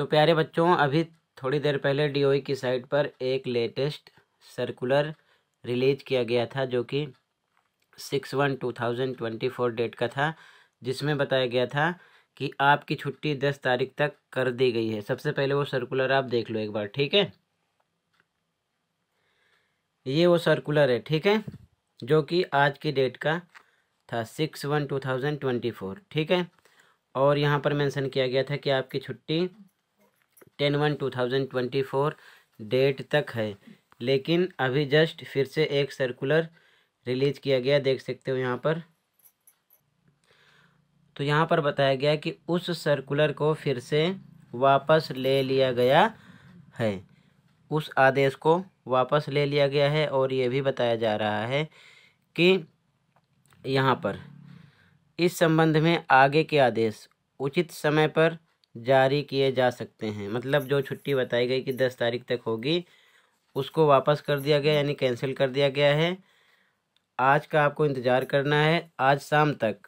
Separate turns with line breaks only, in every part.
तो प्यारे बच्चों अभी थोड़ी देर पहले डीओई e की साइट पर एक लेटेस्ट सर्कुलर रिलीज किया गया था जो कि six one two thousand twenty four date का था जिसमें बताया गया था कि आपकी छुट्टी दस तारीख तक कर दी गई है सबसे पहले वो सर्कुलर आप देख लो एक बार ठीक है ये वो सर्कुलर है ठीक है जो कि आज की डेट का था six one two thousand twenty four ठीक है और यहाँ पर मेंशन किया गया था कि आपकी छुट्टी ten one two thousand twenty four date तक है लेकिन अभी जस्ट फिर से एक सर्कुलर रिलीज किया गया देख सकते हो यहाँ पर तो यहाँ पर बताया गया कि उस सर्कुलर को फिर से वापस ले लिया गया है उस आदेश को वापस ले लिया गया है और ये भी बताया जा रहा है कि यहाँ पर इस संबंध में आगे के आदेश उचित समय पर जारी किए जा सकते हैं मतलब जो छुट्टी बताई गई कि दस तारीख तक होगी उसको वापस कर दिया गया यानी कैंसिल कर दिया गया है आज का आपको इंतज़ार करना है आज शाम तक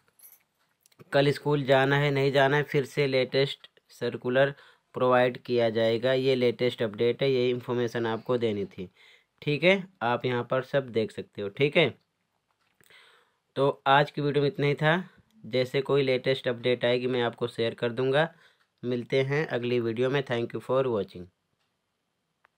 कल स्कूल जाना है नहीं जाना है फिर से लेटेस्ट सर्कुलर प्रोवाइड किया जाएगा ये लेटेस्ट अपडेट है ये इन्फॉर्मेशन आपको देनी थी ठीक है आप यहाँ पर सब देख सकते हो ठीक है तो आज की वीडियो में इतना ही था जैसे कोई लेटेस्ट अपडेट आएगी मैं आपको शेयर कर दूँगा मिलते हैं अगली वीडियो में थैंक यू फॉर वॉचिंग